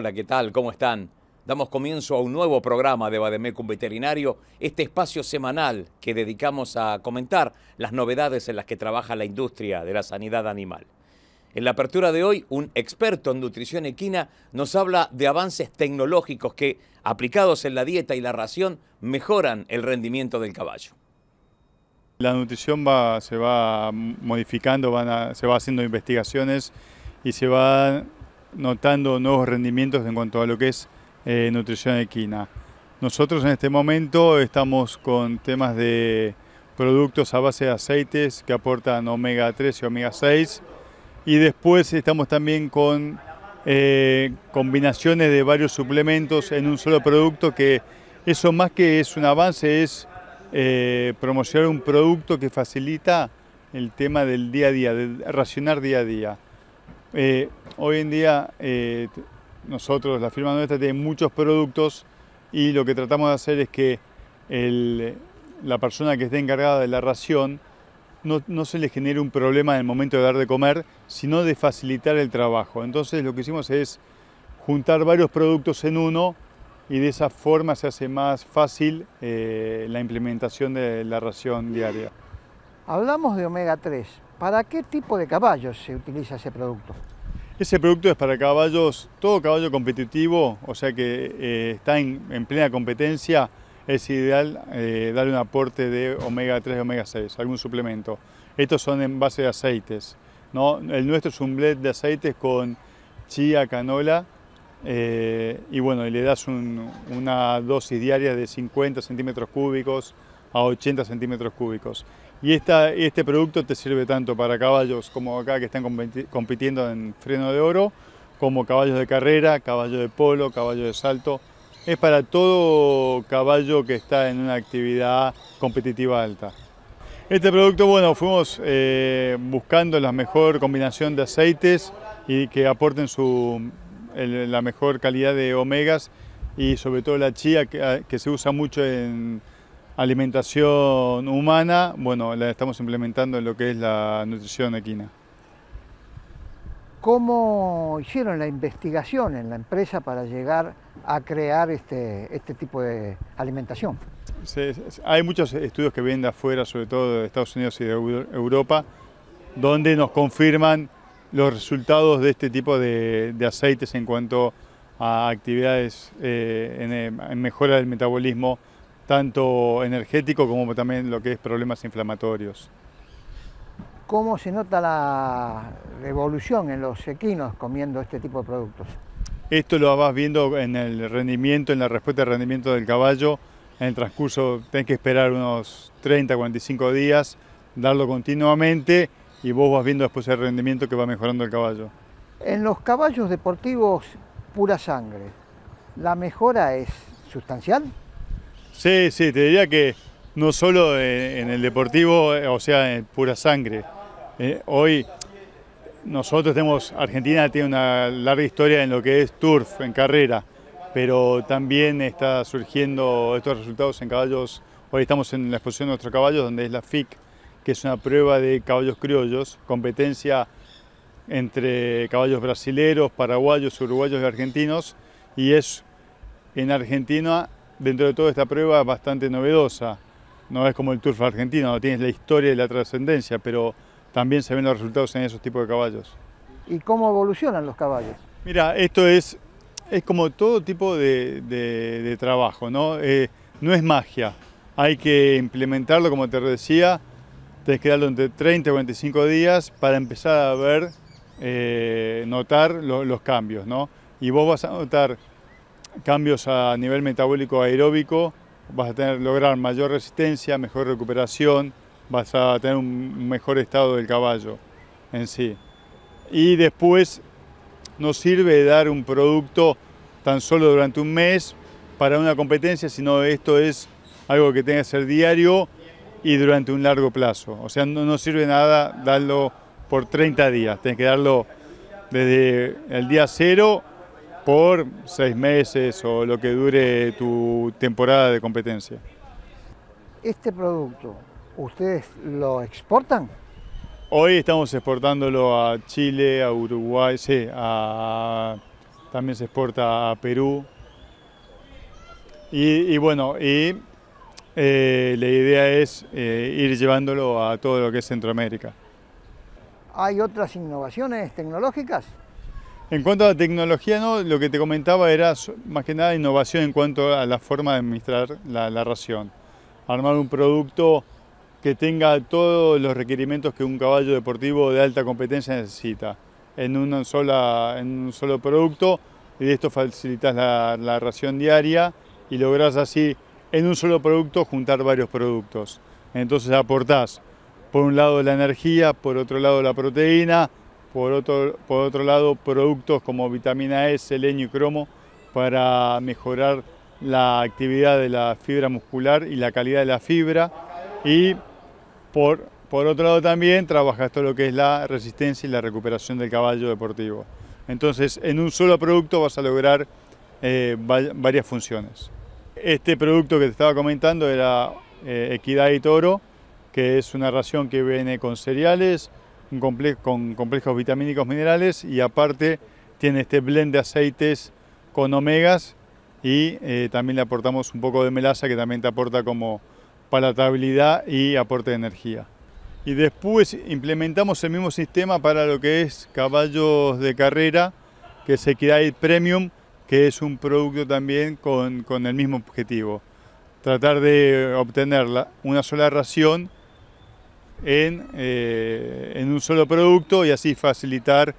Hola, ¿qué tal? ¿Cómo están? Damos comienzo a un nuevo programa de Bademecum Veterinario, este espacio semanal que dedicamos a comentar las novedades en las que trabaja la industria de la sanidad animal. En la apertura de hoy, un experto en nutrición equina nos habla de avances tecnológicos que, aplicados en la dieta y la ración, mejoran el rendimiento del caballo. La nutrición se va modificando, se va haciendo investigaciones y se van notando nuevos rendimientos en cuanto a lo que es eh, nutrición equina. Nosotros en este momento estamos con temas de productos a base de aceites que aportan omega 3 y omega 6 y después estamos también con eh, combinaciones de varios suplementos en un solo producto que eso más que es un avance es eh, promocionar un producto que facilita el tema del día a día, de racionar día a día. Eh, hoy en día eh, nosotros, la firma nuestra tiene muchos productos y lo que tratamos de hacer es que la persona que esté encargada de la ración no, se le genere un problema en el momento de dar de comer, sino de facilitar el trabajo. Entonces lo que hicimos es juntar varios productos en uno y de esa forma se hace más fácil eh, la implementación de la ración diaria. Hablamos de omega 3. ¿Para qué tipo de caballos se utiliza ese producto? Ese producto es para caballos, todo caballo competitivo, o sea que eh, está en, plena competencia, es ideal eh, darle un aporte de omega 3, omega 6, algún suplemento. Estos son en base de aceites. El nuestro es un blend de aceites con chía, canola, eh, y bueno, le das una dosis diaria de 50 centímetros cúbicos a 80 centímetros cúbicos. Y este producto te sirve tanto para caballos como acá que están compitiendo en freno de oro, como caballos de carrera, caballo de polo, caballo de salto. Es para todo caballo que está en una actividad competitiva alta. Este producto, bueno, fuimos eh, buscando la mejor combinación de aceites y que aporten la mejor calidad de omegas y sobre todo la chía que se usa mucho en alimentación humana, bueno, la estamos implementando en lo que es la nutrición equina. ¿Cómo hicieron la investigación en la empresa para llegar a crear este, este tipo de alimentación? hay muchos estudios que vienen de afuera, sobre todo de Estados Unidos y de Europa, donde nos confirman los resultados de este tipo de, aceites en cuanto a actividades eh, en mejora del metabolismo tanto energético como también lo que es problemas inflamatorios. ¿Cómo se nota la evolución en los equinos comiendo este tipo de productos? Esto lo vas viendo en el rendimiento, en la respuesta de rendimiento del caballo. En el transcurso tenés que esperar unos 30, 45 días, darlo continuamente y vos vas viendo después el rendimiento que va mejorando el caballo. En los caballos deportivos pura sangre, ¿la mejora es sustancial? Sí, sí, te diría que no solo en, el deportivo, eh, o sea, en pura sangre. Eh, hoy nosotros tenemos, Argentina tiene una larga historia en lo que es turf, en carrera, pero también está surgiendo estos resultados en caballos. Hoy estamos en la exposición de nuestros caballos, donde es la FIC, que es una prueba de caballos criollos, competencia entre caballos brasileros, paraguayos, uruguayos y argentinos, y es en Argentina dentro de toda esta prueba bastante novedosa. No es como el Turf argentino, no tienes la historia y la trascendencia, pero también se ven los resultados en esos tipos de caballos. ¿Y cómo evolucionan los caballos? Mira, esto es, es como todo tipo de, trabajo, ¿no? Eh, no es magia, hay que implementarlo, como te decía, tenés que darlo entre 30 y 45 días para empezar a ver, eh, notar los cambios, ¿no? Y vos vas a notar cambios a nivel metabólico aeróbico, vas a tener, lograr mayor resistencia, mejor recuperación, vas a tener un mejor estado del caballo en sí. Y después no sirve dar un producto tan solo durante un mes para una competencia, sino esto es algo que tenga que ser diario y durante un largo plazo. O sea, no, no sirve nada darlo por 30 días, tienes que darlo desde el día cero por seis meses o lo que dure tu temporada de competencia. ¿Este producto ustedes lo exportan? Hoy estamos exportándolo a Chile, a Uruguay, sí, también se exporta a Perú. Y, bueno, y eh, la idea es eh, ir llevándolo a todo lo que es Centroamérica. ¿Hay otras innovaciones tecnológicas? En cuanto a la tecnología, lo que te comentaba era más que nada innovación en cuanto a la forma de administrar la, ración. Armar un producto que tenga todos los requerimientos que un caballo deportivo de alta competencia necesita en, en un solo producto y de esto facilitas la, la ración diaria y logras así en un solo producto juntar varios productos. Entonces aportás por un lado la energía, por otro lado la proteína, por otro, lado productos como vitamina E, selenio y cromo para mejorar la actividad de la fibra muscular y la calidad de la fibra y por, otro lado también trabajas todo lo que es la resistencia y la recuperación del caballo deportivo. Entonces en un solo producto vas a lograr eh, varias funciones. Este producto que te estaba comentando era eh, Equidad y Toro, que es una ración que viene con cereales, con complejos vitamínicos minerales y aparte tiene este blend de aceites con omegas y eh, también le aportamos un poco de melaza que también te aporta como palatabilidad y aporte de energía. Y después implementamos el mismo sistema para lo que es caballos de carrera, que se es el Premium, que es un producto también con, el mismo objetivo. Tratar de obtener una sola ración eh, en, un solo producto y así facilitar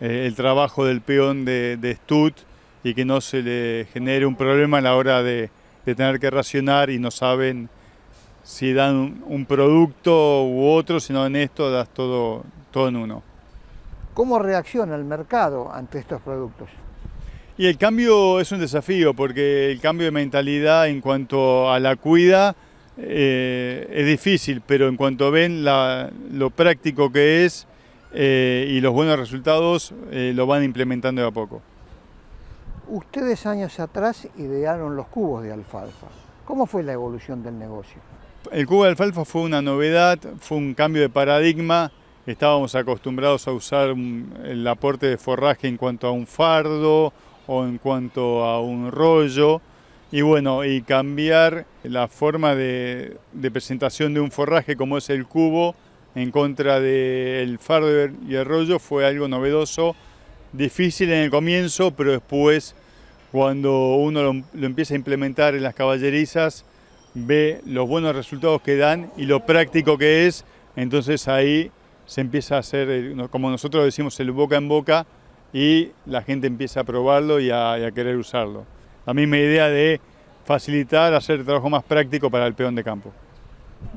eh, el trabajo del peón de, de, y que no se le genere un problema a la hora de, tener que racionar y no saben si dan un, producto u otro, sino en esto das todo, todo en uno. ¿Cómo reacciona el mercado ante estos productos? Y el cambio es un desafío, porque el cambio de mentalidad en cuanto a la cuida eh, es difícil, pero en cuanto ven lo práctico que es eh, y los buenos resultados, eh, lo van implementando de a poco. Ustedes años atrás idearon los cubos de alfalfa. ¿Cómo fue la evolución del negocio? El cubo de alfalfa fue una novedad, fue un cambio de paradigma. Estábamos acostumbrados a usar el aporte de forraje en cuanto a un fardo o en cuanto a un rollo. Y bueno, y cambiar la forma de, presentación de un forraje como es el cubo en contra del fardo y el rollo fue algo novedoso, difícil en el comienzo, pero después cuando uno lo, empieza a implementar en las caballerizas, ve los buenos resultados que dan y lo práctico que es, entonces ahí se empieza a hacer, como nosotros decimos, el boca en boca y la gente empieza a probarlo y y a querer usarlo la misma idea de facilitar, hacer el trabajo más práctico para el peón de campo.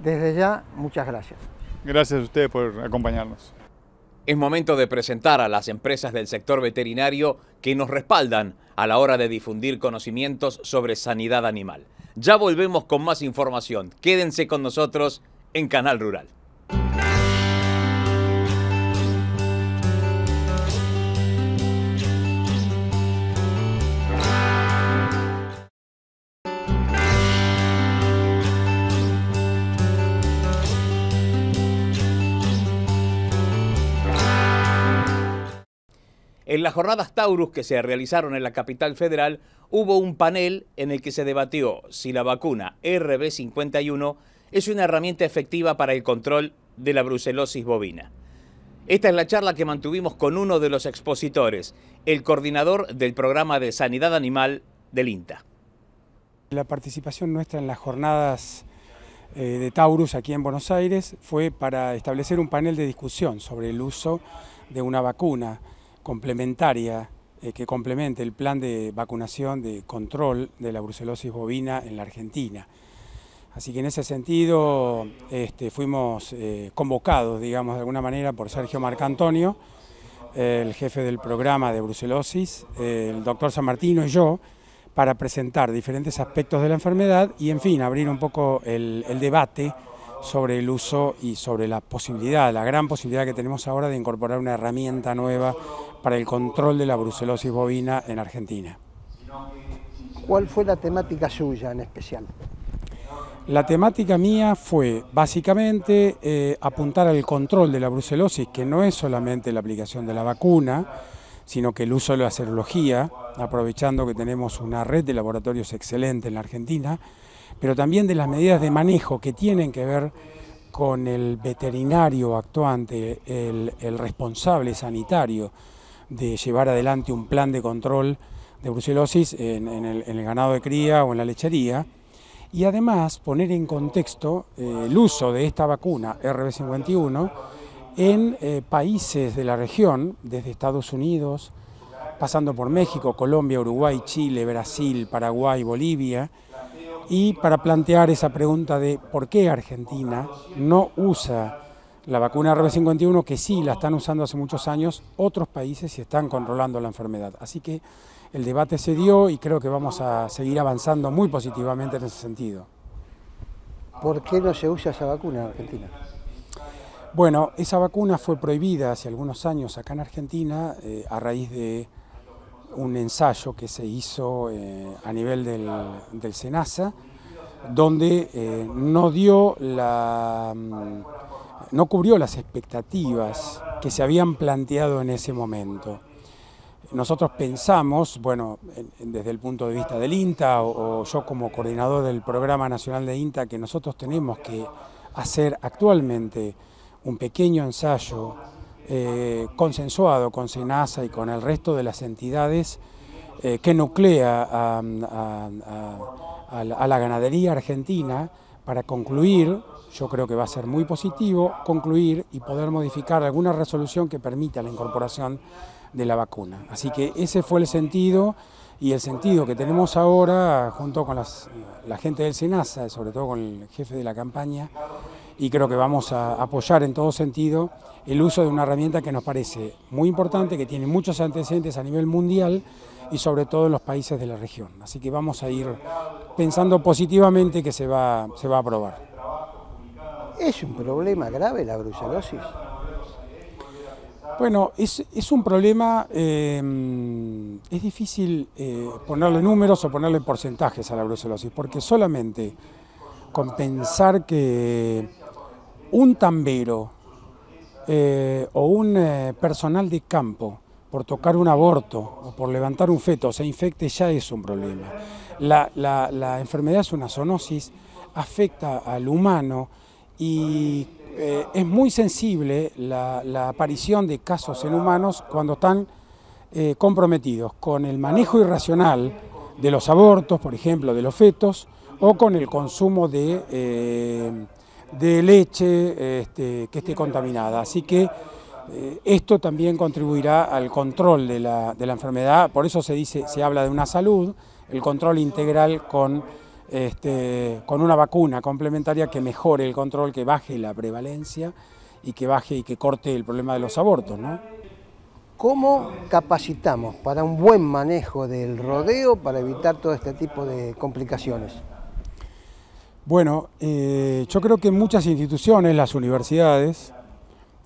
Desde ya, muchas gracias. Gracias a ustedes por acompañarnos. Es momento de presentar a las empresas del sector veterinario que nos respaldan a la hora de difundir conocimientos sobre sanidad animal. Ya volvemos con más información. Quédense con nosotros en Canal Rural. En las jornadas Taurus que se realizaron en la capital federal, hubo un panel en el que se debatió si la vacuna RB51 es una herramienta efectiva para el control de la brucelosis bovina. Esta es la charla que mantuvimos con uno de los expositores, el coordinador del programa de sanidad animal del INTA. La participación nuestra en las jornadas eh, de Taurus aquí en Buenos Aires fue para establecer un panel de discusión sobre el uso de una vacuna complementaria eh, que complemente el plan de vacunación de control de la brucelosis bovina en la Argentina. Así que en ese sentido este, fuimos eh, convocados, digamos, de alguna manera por Sergio Marcantonio, el jefe del programa de brucelosis, el doctor San Martino y yo, para presentar diferentes aspectos de la enfermedad y, en fin, abrir un poco el debate sobre el uso y sobre la posibilidad, la gran posibilidad que tenemos ahora de incorporar una herramienta nueva para el control de la brucelosis bovina en Argentina. ¿Cuál fue la temática suya en especial? La temática mía fue básicamente eh, apuntar al control de la brucelosis, que no es solamente la aplicación de la vacuna, sino que el uso de la serología, aprovechando que tenemos una red de laboratorios excelente en la Argentina, pero también de las medidas de manejo que tienen que ver con el veterinario actuante, el, responsable sanitario de llevar adelante un plan de control de brucelosis en, el, ganado de cría o en la lechería, y además poner en contexto eh, el uso de esta vacuna RB51 en eh, países de la región, desde Estados Unidos, pasando por México, Colombia, Uruguay, Chile, Brasil, Paraguay, Bolivia, y para plantear esa pregunta de por qué Argentina no usa la vacuna RB51, que sí la están usando hace muchos años, otros países y están controlando la enfermedad. Así que el debate se dio y creo que vamos a seguir avanzando muy positivamente en ese sentido. ¿Por qué no se usa esa vacuna en Argentina? Bueno, esa vacuna fue prohibida hace algunos años acá en Argentina eh, a raíz de un ensayo que se hizo eh, a nivel del, del SENASA, donde eh, no dio la mm, no cubrió las expectativas que se habían planteado en ese momento. Nosotros pensamos, bueno, desde el punto de vista del INTA o yo como coordinador del Programa Nacional de INTA, que nosotros tenemos que hacer actualmente un pequeño ensayo eh, consensuado con SENASA y con el resto de las entidades eh, que nuclea a la ganadería argentina para concluir, yo creo que va a ser muy positivo, concluir y poder modificar alguna resolución que permita la incorporación de la vacuna. Así que ese fue el sentido y el sentido que tenemos ahora, junto con las, la gente del SENASA, sobre todo con el jefe de la campaña, y creo que vamos a apoyar en todo sentido el uso de una herramienta que nos parece muy importante, que tiene muchos antecedentes a nivel mundial y sobre todo en los países de la región. Así que vamos a ir pensando positivamente que se va, se va a aprobar. ¿Es un problema grave la brucelosis? Bueno, es, un problema, em, es difícil eh, ponerle números o ponerle porcentajes a la brucelosis, porque solamente con pensar que un tambero eh, o un eh, personal de campo por tocar un aborto o por levantar un feto se infecte ya es un problema. La, la, la enfermedad es una zoonosis, afecta al humano, y eh, es muy sensible la, aparición de casos en humanos cuando están eh, comprometidos con el manejo irracional de los abortos, por ejemplo, de los fetos, o con el consumo de, eh, leche este, que esté contaminada. Así que esto también contribuirá al control de la, de la enfermedad, por eso se, dice, se habla de una salud, el control integral con este, con una vacuna complementaria que mejore el control, que baje la prevalencia y que baje y que corte el problema de los abortos. ¿no? ¿Cómo capacitamos para un buen manejo del rodeo para evitar todo este tipo de complicaciones? Bueno, eh, yo creo que muchas instituciones, las universidades,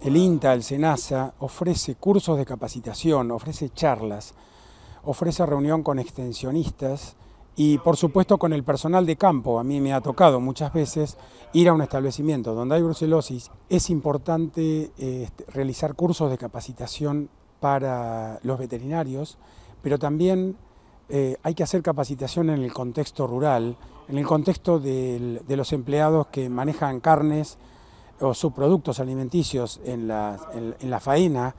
el INTA, el SENASA, ofrece cursos de capacitación, ofrece charlas, ofrece reunión con extensionistas, y por supuesto con el personal de campo. A mí me ha tocado muchas veces ir a un establecimiento donde hay brucelosis. Es importante este, realizar cursos de capacitación para los veterinarios, pero también eh, hay que hacer capacitación en el contexto rural, en el contexto de los empleados que manejan carnes o subproductos alimenticios en en la faena.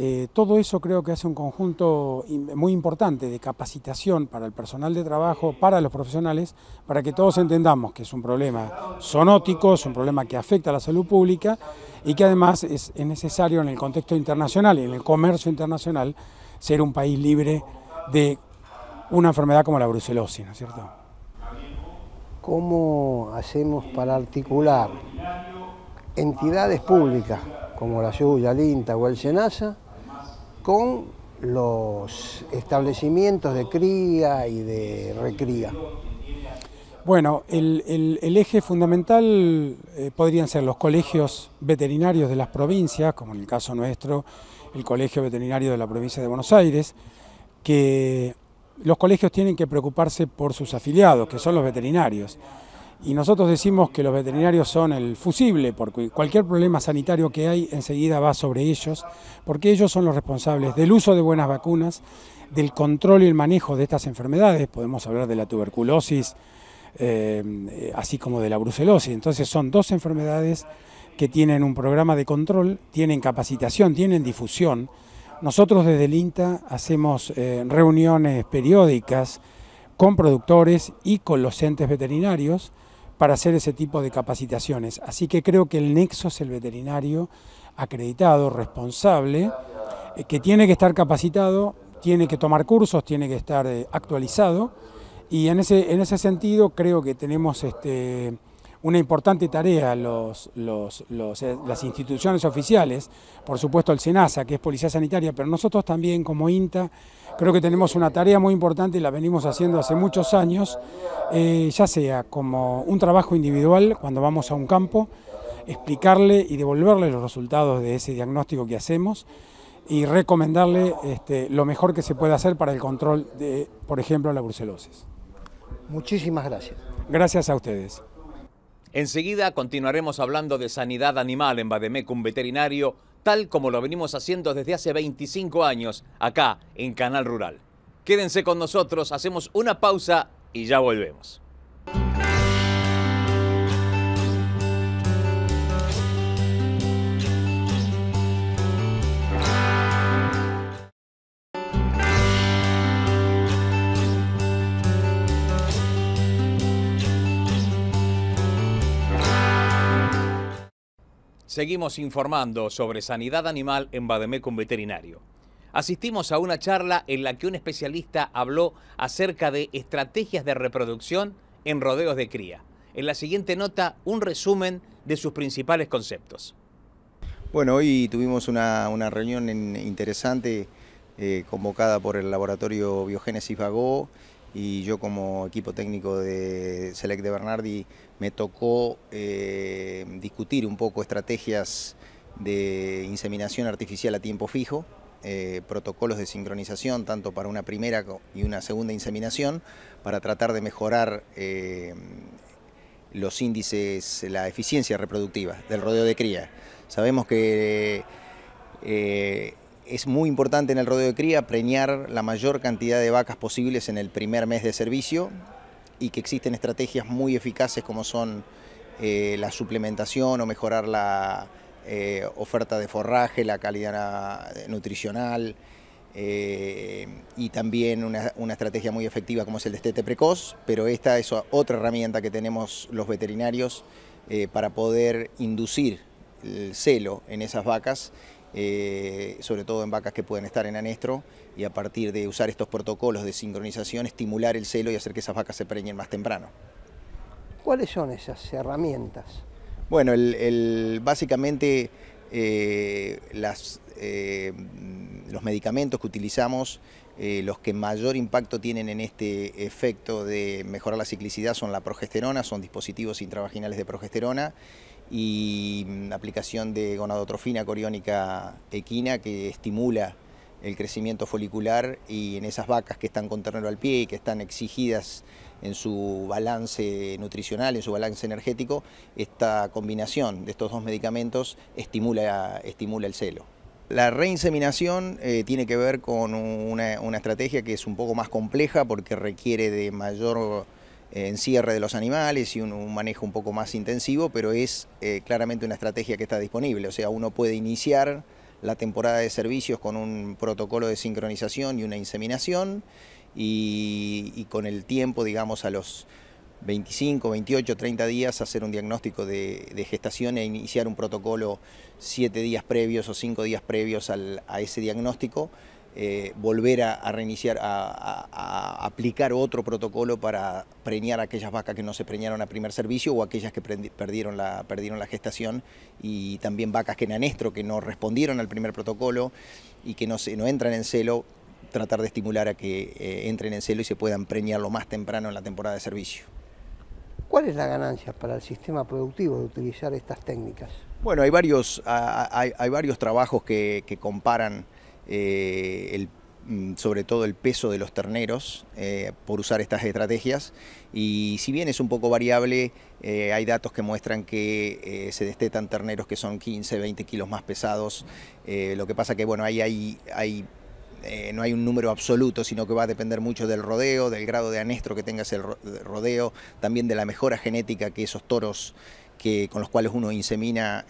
Eh, todo eso creo que hace un conjunto muy importante de capacitación para el personal de trabajo, para los profesionales, para que todos entendamos que es un problema sonótico, es un problema que afecta a la salud pública y que además es, necesario en el contexto internacional, y en el comercio internacional, ser un país libre de una enfermedad como la brucelosis, ¿no es cierto? ¿Cómo hacemos para articular entidades públicas como la suya, el INTA o el SENASA con los establecimientos de cría y de recría. Bueno, el, eje fundamental eh, podrían ser los colegios veterinarios de las provincias, como en el caso nuestro, el Colegio Veterinario de la Provincia de Buenos Aires, que los colegios tienen que preocuparse por sus afiliados, que son los veterinarios. Y nosotros decimos que los veterinarios son el fusible, porque cualquier problema sanitario que hay enseguida va sobre ellos, porque ellos son los responsables del uso de buenas vacunas, del control y el manejo de estas enfermedades, podemos hablar de la tuberculosis, eh, así como de la brucelosis. Entonces son dos enfermedades que tienen un programa de control, tienen capacitación, tienen difusión. Nosotros desde el INTA hacemos eh, reuniones periódicas con productores y con los entes veterinarios, para hacer ese tipo de capacitaciones. Así que creo que el nexo es el veterinario acreditado, responsable, eh, que tiene que estar capacitado, tiene que tomar cursos, tiene que estar eh, actualizado. Y en ese, en ese sentido creo que tenemos este, una importante tarea los, eh, las instituciones oficiales, por supuesto el SENASA, que es Policía Sanitaria, pero nosotros también como INTA creo que tenemos una tarea muy importante y la venimos haciendo hace muchos años, eh, ya sea como un trabajo individual cuando vamos a un campo, explicarle y devolverle los resultados de ese diagnóstico que hacemos, y recomendarle este, lo mejor que se puede hacer para el control de, por ejemplo, la brucelosis. Muchísimas gracias. Gracias a ustedes. Enseguida continuaremos hablando de sanidad animal en Bademecum Veterinario, tal como lo venimos haciendo desde hace 25 años acá en Canal Rural. Quédense con nosotros, hacemos una pausa y ya volvemos. Seguimos informando sobre sanidad animal en Bademecum Veterinario. Asistimos a una charla en la que un especialista habló acerca de estrategias de reproducción en rodeos de cría. En la siguiente nota, un resumen de sus principales conceptos. Bueno, hoy tuvimos una, reunión interesante eh, convocada por el laboratorio Biogénesis Vagó y yo como equipo técnico de Select de Bernardi me tocó eh, discutir un poco estrategias de inseminación artificial a tiempo fijo, eh, protocolos de sincronización tanto para una primera y una segunda inseminación para tratar de mejorar eh, los índices, la eficiencia reproductiva del rodeo de cría. Sabemos que es muy importante en el rodeo de cría preñar la mayor cantidad de vacas posibles en el primer mes de servicio y que existen estrategias muy eficaces como son eh, la suplementación o mejorar la eh, oferta de forraje, la calidad eh, nutricional y también una, una, estrategia muy efectiva como es el destete precoz, pero esta es otra herramienta que tenemos los veterinarios para poder inducir el celo en esas vacas, sobre todo en vacas que pueden estar en anestro y a partir de usar estos protocolos de sincronización estimular el celo y hacer que esas vacas se preñen más temprano. ¿Cuáles son esas herramientas? Bueno, el, básicamente eh, las, eh, los medicamentos que utilizamos, eh, los que mayor impacto tienen en este efecto de mejorar la ciclicidad son la progesterona, son dispositivos intravaginales de progesterona y mm, aplicación de gonadotrofina coriónica equina que estimula el crecimiento folicular y en esas vacas que están con ternero al pie y que están exigidas en su balance nutricional, en su balance energético, esta combinación de estos dos medicamentos estimula, estimula el celo. La reinseminación eh, tiene que ver con una, estrategia que es un poco más compleja porque requiere de mayor eh, encierre de los animales y un, manejo un poco más intensivo, pero es eh, claramente una estrategia que está disponible. O sea, uno puede iniciar la temporada de servicios con un protocolo de sincronización y una inseminación y, con el tiempo, digamos, a los 25, 28, 30 días hacer un diagnóstico de, gestación e iniciar un protocolo 7 días previos o 5 días previos a ese diagnóstico eh, volver a, reiniciar, a, aplicar otro protocolo para preñar aquellas vacas que no se preñaron a primer servicio o aquellas que perdieron la, perdieron la gestación y también vacas que en anestro que no respondieron al primer protocolo y que no, se, no entran en celo, tratar de estimular a que eh, entren en celo y se puedan preñar lo más temprano en la temporada de servicio. ¿Cuál es la ganancia para el sistema productivo de utilizar estas técnicas? Bueno, hay varios, hay, varios trabajos que comparan eh, el mm, sobre todo el peso de los terneros eh, por usar estas estrategias. Y si bien es un poco variable, eh, hay datos que muestran que se destetan terneros que son 15, 20 kilos más pesados. lo que pasa que bueno, ahí no hay un número absoluto, sino que va a depender mucho del rodeo, del grado de anestro que tengas el rodeo, también de la mejora genética que esos toros que, con los cuales uno insemina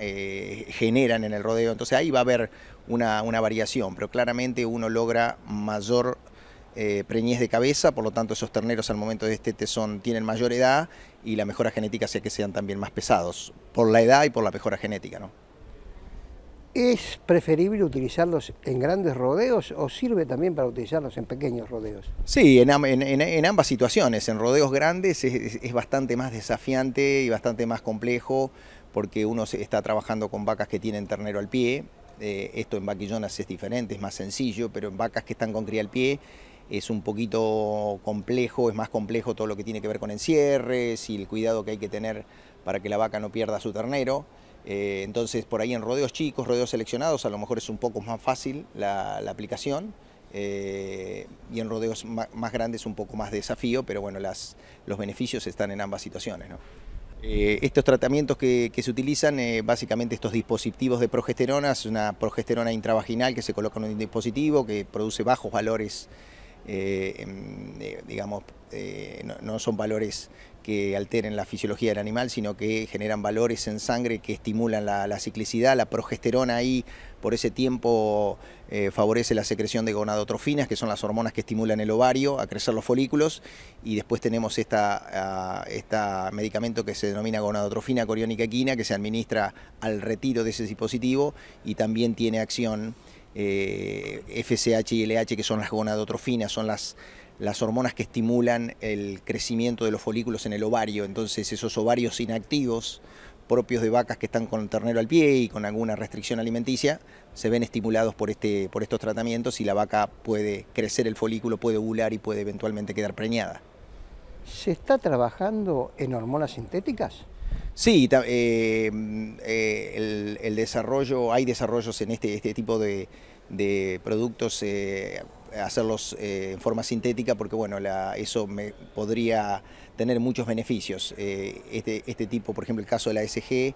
generan en el rodeo. Entonces ahí va a haber una, variación, pero claramente uno logra mayor eh, preñez de cabeza, por lo tanto esos terneros al momento de este tesón tienen mayor edad y la mejora genética hace que sean también más pesados, por la edad y por la mejora genética. ¿no? ¿Es preferible utilizarlos en grandes rodeos o sirve también para utilizarlos en pequeños rodeos? Sí, en, ambas situaciones. En rodeos grandes es, es, bastante más desafiante y bastante más complejo porque uno está trabajando con vacas que tienen ternero al pie eh, esto en vaquillonas es diferente, es más sencillo, pero en vacas que están con cría al pie es un poquito complejo, es más complejo todo lo que tiene que ver con encierres y el cuidado que hay que tener para que la vaca no pierda su ternero. Eh, entonces, por ahí en rodeos chicos, rodeos seleccionados, a lo mejor es un poco más fácil la, aplicación. Eh, y en rodeos más, grandes un poco más de desafío, pero bueno, los beneficios están en ambas situaciones. Eh, estos tratamientos que, se utilizan, eh, básicamente estos dispositivos de progesterona, es una progesterona intravaginal que se coloca en un dispositivo que produce bajos valores, eh, digamos, no, son valores que alteren la fisiología del animal, sino que generan valores en sangre que estimulan la, ciclicidad, la progesterona ahí por ese tiempo eh, favorece la secreción de gonadotrofinas, que son las hormonas que estimulan el ovario a crecer los folículos, y después tenemos este esta medicamento que se denomina gonadotrofina coriónica equina, que se administra al retiro de ese dispositivo y también tiene acción FSH eh, y LH, que son las gonadotrofinas, son las las hormonas que estimulan el crecimiento de los folículos en el ovario, entonces esos ovarios inactivos propios de vacas que están con el ternero al pie y con alguna restricción alimenticia, se ven estimulados por, este, por estos tratamientos y la vaca puede crecer el folículo, puede ovular y puede eventualmente quedar preñada. ¿Se está trabajando en hormonas sintéticas? Sí, eh, eh, el, desarrollo, hay desarrollos en este, este tipo de, productos eh, hacerlos eh, en forma sintética porque bueno, eso me podría tener muchos beneficios. Eh, este, este, tipo, por ejemplo, el caso de la SG,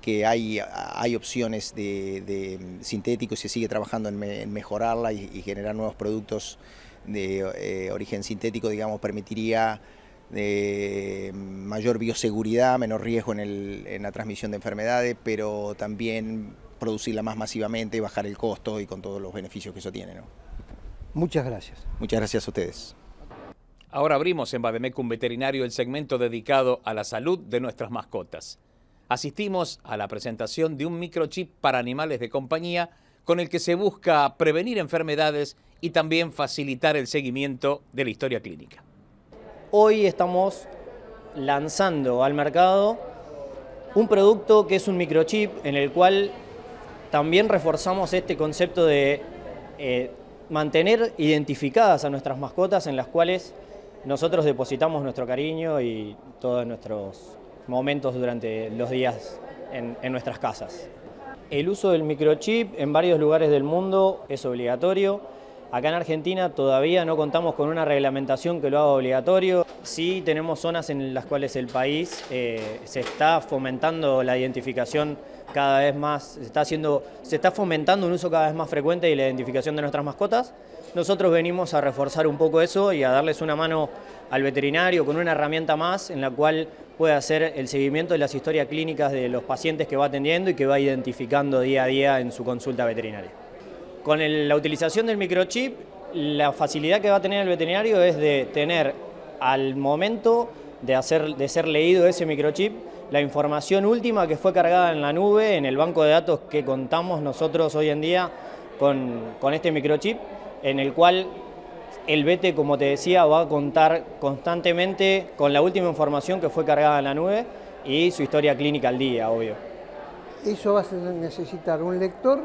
que hay, hay opciones de, sintético y se sigue trabajando en, mejorarla y, generar nuevos productos de eh, origen sintético, digamos, permitiría mayor bioseguridad, menor riesgo en, la transmisión de enfermedades, pero también producirla más masivamente, y bajar el costo y con todos los beneficios que eso tiene. ¿no? Muchas gracias. Muchas gracias a ustedes. Ahora abrimos en Bademecum Veterinario el segmento dedicado a la salud de nuestras mascotas. Asistimos a la presentación de un microchip para animales de compañía con el que se busca prevenir enfermedades y también facilitar el seguimiento de la historia clínica. Hoy estamos lanzando al mercado un producto que es un microchip en el cual también reforzamos este concepto de eh, mantener identificadas a nuestras mascotas en las cuales nosotros depositamos nuestro cariño y todos nuestros momentos durante los días en, nuestras casas. El uso del microchip en varios lugares del mundo es obligatorio. Acá en Argentina todavía no contamos con una reglamentación que lo haga obligatorio. Sí tenemos zonas en las cuales el país eh, se está fomentando la identificación cada vez más, se está, haciendo, se está fomentando un uso cada vez más frecuente y la identificación de nuestras mascotas. Nosotros venimos a reforzar un poco eso y a darles una mano al veterinario con una herramienta más en la cual puede hacer el seguimiento de las historias clínicas de los pacientes que va atendiendo y que va identificando día a día en su consulta veterinaria. Con la utilización del microchip, la facilidad que va a tener el veterinario es de tener al momento de, hacer, de ser leído ese microchip la información última que fue cargada en la nube, en el banco de datos que contamos nosotros hoy en día con, este microchip, en el cual el BT, como te decía, va a contar constantemente con la última información que fue cargada en la nube y su historia clínica al día, obvio. Eso va a necesitar un lector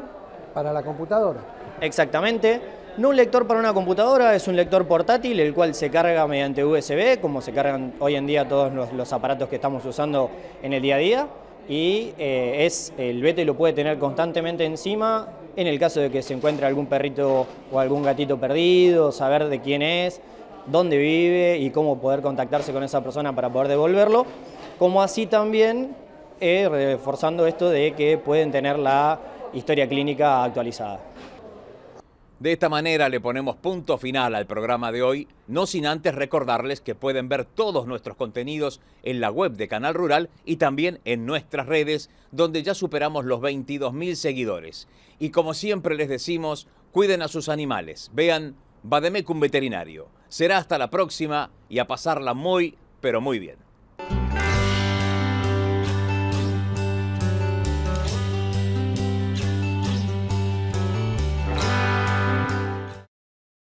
para la computadora. Exactamente no un lector para una computadora, es un lector portátil, el cual se carga mediante USB, como se cargan hoy en día todos los, aparatos que estamos usando en el día a día. Y eh, es, el vete lo puede tener constantemente encima en el caso de que se encuentre algún perrito o algún gatito perdido, saber de quién es, dónde vive y cómo poder contactarse con esa persona para poder devolverlo. Como así también eh, reforzando esto de que pueden tener la historia clínica actualizada. De esta manera le ponemos punto final al programa de hoy, no sin antes recordarles que pueden ver todos nuestros contenidos en la web de Canal Rural y también en nuestras redes, donde ya superamos los 22.000 seguidores. Y como siempre les decimos, cuiden a sus animales, vean Bademecum Veterinario. Será hasta la próxima y a pasarla muy, pero muy bien.